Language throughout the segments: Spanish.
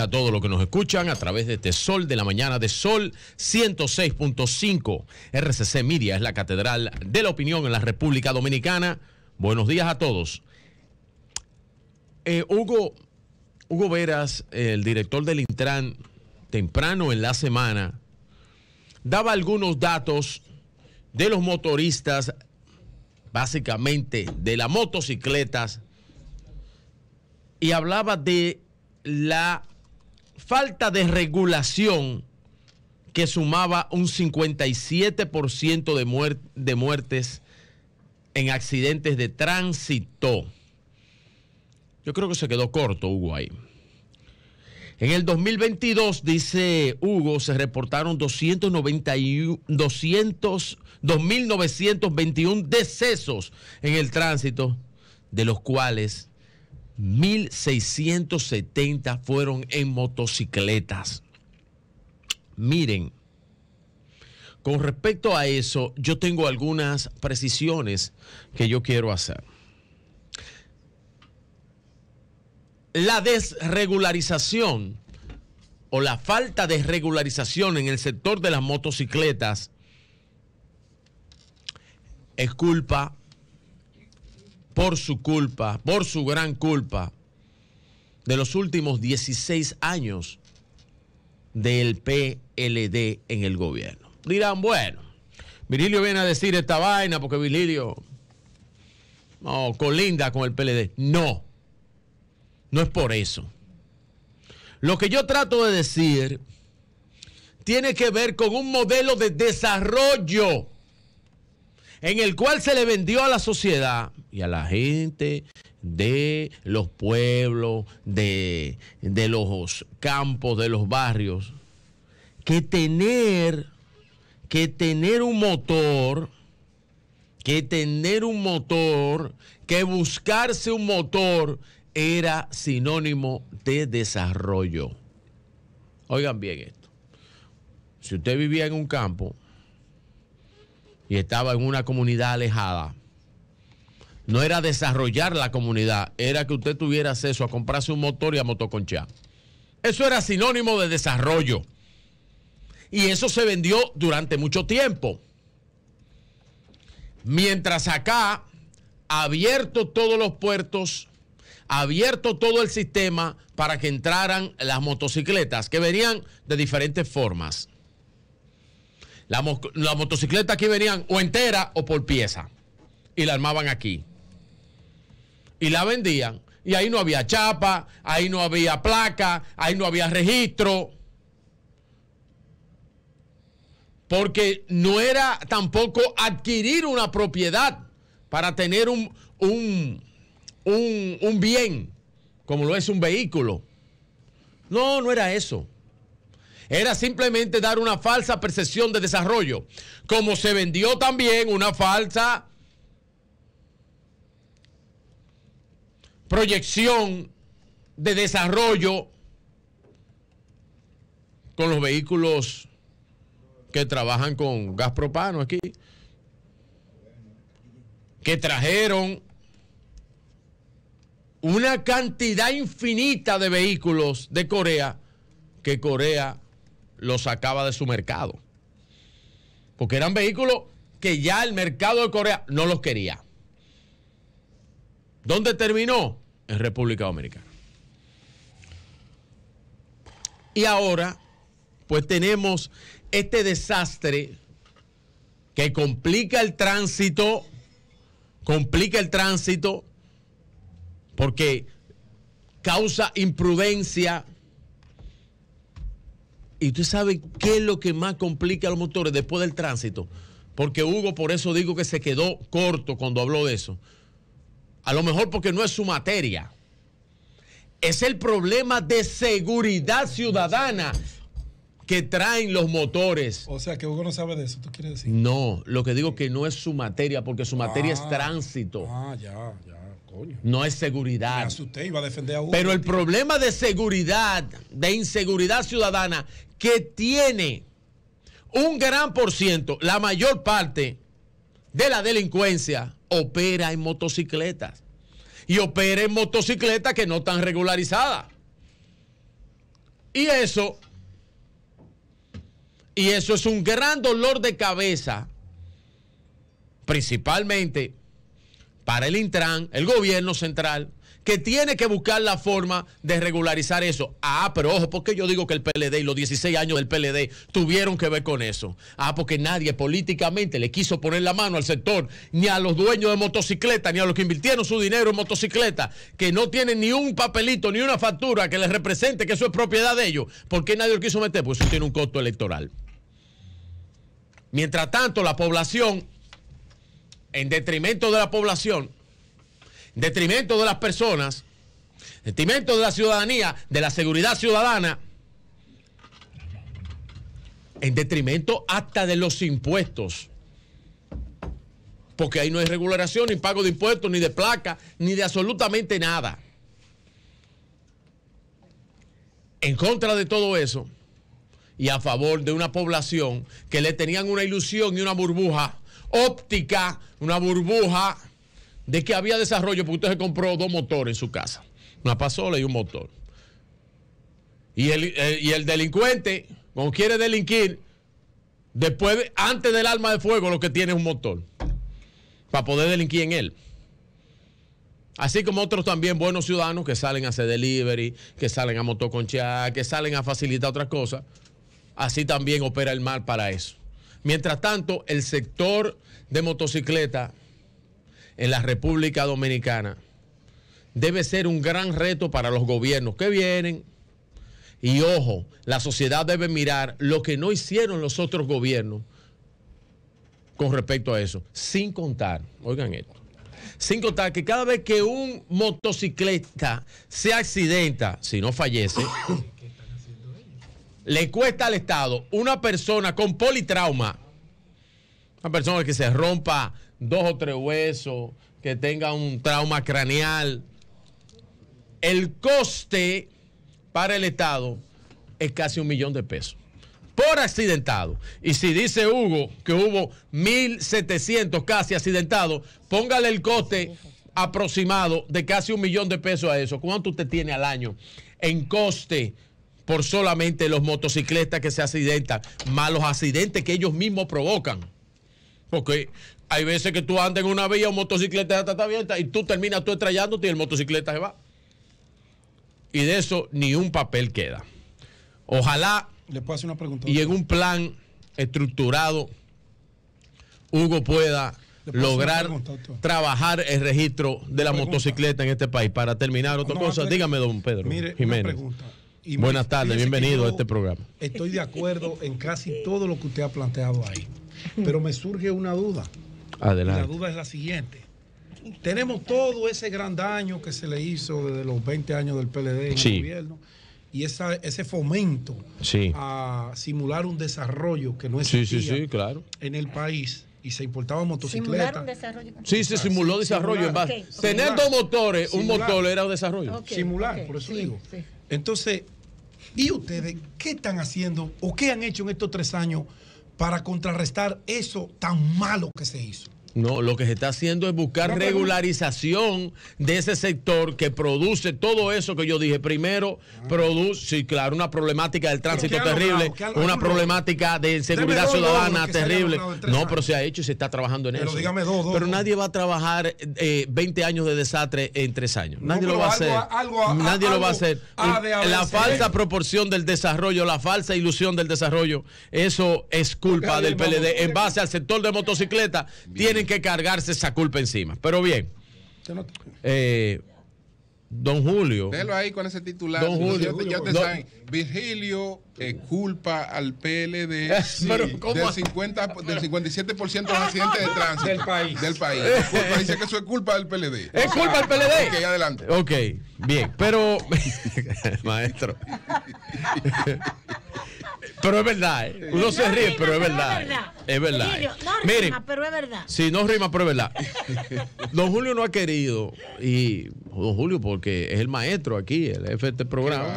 a todos los que nos escuchan a través de este Sol de la Mañana de Sol 106.5. RCC Media es la catedral de la opinión en la República Dominicana. Buenos días a todos. Eh, Hugo, Hugo Veras, el director del Intran, temprano en la semana, daba algunos datos de los motoristas, básicamente de las motocicletas, y hablaba de la falta de regulación que sumaba un 57% de, de muertes en accidentes de tránsito. Yo creo que se quedó corto Hugo ahí. En el 2022, dice Hugo, se reportaron 200, 2.921 decesos en el tránsito, de los cuales 1.670 fueron en motocicletas. Miren, con respecto a eso, yo tengo algunas precisiones que yo quiero hacer. La desregularización o la falta de regularización en el sector de las motocicletas es culpa por su culpa, por su gran culpa, de los últimos 16 años del PLD en el gobierno. Dirán, bueno, Virilio viene a decir esta vaina porque Virilio no, colinda con el PLD. No, no es por eso. Lo que yo trato de decir tiene que ver con un modelo de desarrollo en el cual se le vendió a la sociedad y a la gente de los pueblos, de, los campos, de los barrios, que tener, que tener un motor, que tener un motor, que buscarse un motor era sinónimo de desarrollo. Oigan bien esto. Si usted vivía en un campo, y estaba en una comunidad alejada. No era desarrollar la comunidad, era que usted tuviera acceso a comprarse un motor y a motoconchar. Eso era sinónimo de desarrollo. Y eso se vendió durante mucho tiempo. Mientras acá, abierto todos los puertos, abierto todo el sistema para que entraran las motocicletas, que venían de diferentes formas la motocicleta aquí venían o entera o por pieza. Y la armaban aquí. Y la vendían. Y ahí no había chapa, ahí no había placa, ahí no había registro. Porque no era tampoco adquirir una propiedad para tener un, un bien, como lo es un vehículo. No, no era eso era simplemente dar una falsa percepción de desarrollo, como se vendió también una falsa proyección de desarrollo con los vehículos que trabajan con gas propano aquí, que trajeron una cantidad infinita de vehículos de Corea que Corea lo sacaba de su mercado. Porque eran vehículos que ya el mercado de Corea no los quería. ¿Dónde terminó? En República Dominicana. Y ahora, pues tenemos este desastre que complica el tránsito, complica el tránsito, porque causa imprudencia, ¿Y usted sabe qué es lo que más complica a los motores después del tránsito? Porque Hugo, por eso digo que se quedó corto cuando habló de eso. A lo mejor porque no es su materia. Es el problema de seguridad ciudadana que traen los motores. O sea, que Hugo no sabe de eso, ¿tú quieres decir? No, lo que digo que no es su materia, porque su materia es ah, tránsito. Ah, ya, ya. No es seguridad. Pero el problema de seguridad, de inseguridad ciudadana, que tiene un gran por ciento, la mayor parte de la delincuencia opera en motocicletas. Y opera en motocicletas que no están regularizadas. Y eso, y eso es un gran dolor de cabeza, principalmente para el Intran, el gobierno central, que tiene que buscar la forma de regularizar eso. Ah, pero ojo, porque yo digo que el PLD y los 16 años del PLD tuvieron que ver con eso. Ah, porque nadie políticamente le quiso poner la mano al sector, ni a los dueños de motocicletas, ni a los que invirtieron su dinero en motocicletas, que no tienen ni un papelito, ni una factura que les represente que eso es propiedad de ellos. ¿Por qué nadie lo quiso meter? Pues eso tiene un costo electoral. Mientras tanto, la población en detrimento de la población, en detrimento de las personas, en detrimento de la ciudadanía, de la seguridad ciudadana, en detrimento hasta de los impuestos. Porque ahí no hay regulación, ni pago de impuestos, ni de placa, ni de absolutamente nada. En contra de todo eso y a favor de una población que le tenían una ilusión y una burbuja óptica, una burbuja de que había desarrollo porque usted se compró dos motores en su casa, una pasola y un motor. Y el, eh, y el delincuente, cuando quiere delinquir, después, antes del arma de fuego, lo que tiene es un motor para poder delinquir en él. Así como otros también buenos ciudadanos que salen a hacer delivery, que salen a motoconchar, que salen a facilitar otras cosas. Así también opera el mal para eso. Mientras tanto, el sector de motocicleta en la República Dominicana debe ser un gran reto para los gobiernos que vienen. Y ojo, la sociedad debe mirar lo que no hicieron los otros gobiernos con respecto a eso, sin contar, oigan esto, sin contar que cada vez que un motociclista se accidenta, si no fallece, le cuesta al Estado una persona con politrauma, una persona que se rompa dos o tres huesos, que tenga un trauma craneal, el coste para el Estado es casi un millón de pesos por accidentado. Y si dice Hugo que hubo 1.700 casi accidentados, póngale el coste aproximado de casi un millón de pesos a eso. ¿Cuánto usted tiene al año en coste por solamente los motociclistas que se accidentan, más los accidentes que ellos mismos provocan. Porque hay veces que tú andas en una vía, un motocicleta está abierta y tú terminas tú estrellándote y el motocicleta se va. Y de eso ni un papel queda. Ojalá. una pregunta. Y en un plan estructurado, Hugo pueda lograr trabajar el registro de la motocicleta en este país. Para terminar, otra cosa, dígame, don Pedro. Mire, Jiménez. Una pregunta. Buenas tardes, bienvenido a este programa. Estoy de acuerdo en casi todo lo que usted ha planteado ahí, pero me surge una duda. Adelante. La duda es la siguiente. Tenemos todo ese gran daño que se le hizo desde los 20 años del PLD en el gobierno y ese fomento a simular un desarrollo que no existía en el país y se importaba motocicletas. desarrollo. Sí, se ah, simuló desarrollo. Tener dos motores, un motor era un desarrollo. simular, por eso digo. Entonces, ¿Y ustedes qué están haciendo o qué han hecho en estos tres años para contrarrestar eso tan malo que se hizo? No, lo que se está haciendo es buscar regularización de ese sector que produce todo eso que yo dije. Primero, ah. produce, sí, claro, una problemática del tránsito terrible, una problemática de seguridad ciudadana terrible. No, pero se ha hecho y se está trabajando en eso. Dígame pero nadie va a trabajar 20 eh, años de desastre en tres años. Nadie lo va a hacer. nadie lo va a hacer. la falsa proporción del desarrollo, la falsa ilusión del desarrollo, eso es culpa del PLD. En base al sector de motocicleta, tienen que cargarse esa culpa encima. Pero bien, eh, don Julio. Don Julio. Virgilio es eh, culpa al PLD del, 50, del 57% de los accidentes de tránsito del país. dice que eso es culpa del PLD. Es culpa del PLD. Ok, adelante. Ok, bien. Pero, maestro. pero es verdad, eh. uno se ríe, pero es verdad. Es verdad. mire no rima, pero es verdad. Sí, no rima, pero es verdad. don Julio no ha querido, y don Julio, porque es el maestro aquí, el jefe de este programa,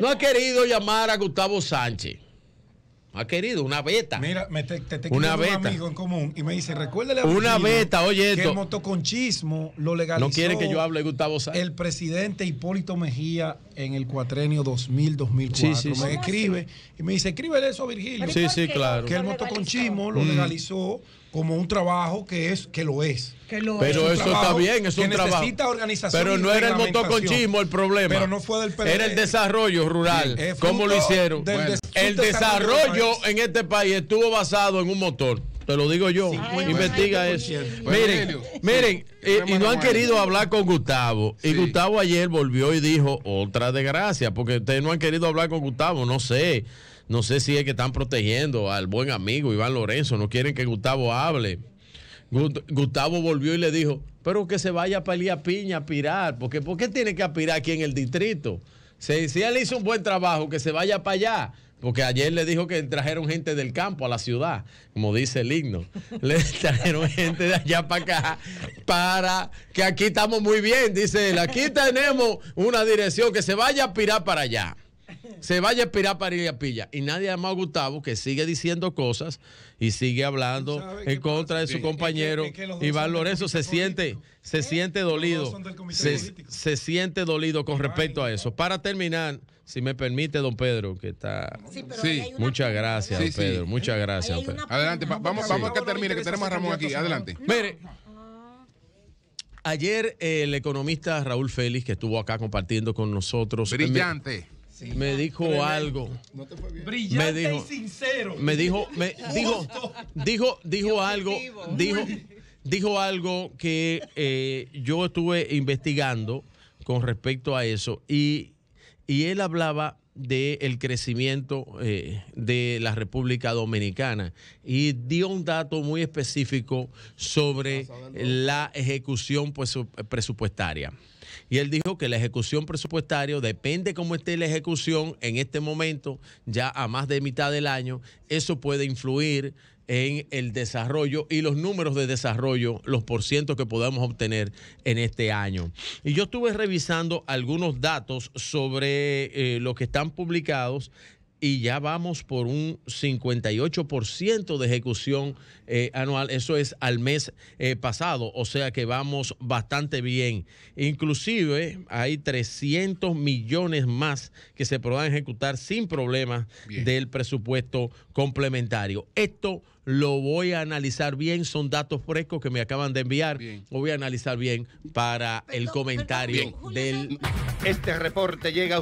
no ha querido llamar a Gustavo Sánchez ha querido, una beta. Mira, me te, te, una un amigo en común y me dice, recuérdale a Una beta, oye esto. Que el motoconchismo lo legalizó. No quiere que yo hable Gustavo Sánchez. El presidente Hipólito Mejía en el cuatrenio 2000-2004 me escribe y me dice, escríbele eso a Virgilio. Sí, sí, claro. Que el motoconchismo lo mm. legalizó como un trabajo que es que lo es. pero eso está bien, es un trabajo. organización pero no era el motor con motoconchismo el problema. Era el desarrollo rural. Eh, ¿Cómo lo hicieron? el desarrollo, en este país estuvo basado en un motor. Te lo digo yo. Investiga eso. miren, miren, y, no han querido hablar con Gustavo. Y Gustavo ayer volvió y dijo otra desgracia, porque ustedes no han querido hablar con Gustavo, no sé. No sé si es que están protegiendo al buen amigo Iván Lorenzo, no quieren que Gustavo hable. Gustavo volvió y le dijo, pero que se vaya a pelear piña, a pirar, porque ¿por qué tiene que aspirar aquí en el distrito? Si, si él hizo un buen trabajo, que se vaya para allá. Porque ayer le dijo que trajeron gente del campo a la ciudad, como dice el himno. Le trajeron gente de allá para acá, para que aquí estamos muy bien, dice él. Aquí tenemos una dirección que se vaya a pirar para allá se vaya a espirar para ir a pilla. Y nadie ama a Gustavo que sigue diciendo cosas y sigue hablando en contra de su compañero. y Iván Lorenzo se siente, se ¿Eh? siente dolido. Se, siente dolido con respecto a eso. Para terminar, si me permite, don Pedro, que está. Sí, muchas gracias, don Pedro. Muchas gracias, Adelante, vamos, vamos a que termine, que tenemos a Ramón aquí. Adelante. Mire. Ayer eh, el economista Raúl Félix, que estuvo acá compartiendo con nosotros. Eh, Brillante me dijo algo. No te fue bien. Brillante me y sincero. Me dijo, me dijo, dijo, dijo algo, dijo, dijo algo que eh, yo estuve investigando con respecto a eso y, y él hablaba del crecimiento eh, de la República Dominicana y dio un dato muy específico sobre la ejecución pues, presupuestaria. Y él dijo que la ejecución presupuestaria, depende cómo esté la ejecución en este momento, ya a más de mitad del año, eso puede influir en el desarrollo y los números de desarrollo, los porcientos que podamos obtener en este año. Y yo estuve revisando algunos datos sobre eh, lo que están publicados y ya vamos por un 58% de ejecución eh, anual. Eso es al mes eh, pasado, o sea que vamos bastante bien. Inclusive hay 300 millones más que se podrán ejecutar sin problemas del presupuesto complementario. Esto lo voy a analizar bien, son datos frescos que me acaban de enviar, lo voy a analizar bien para el comentario del... Este reporte llega...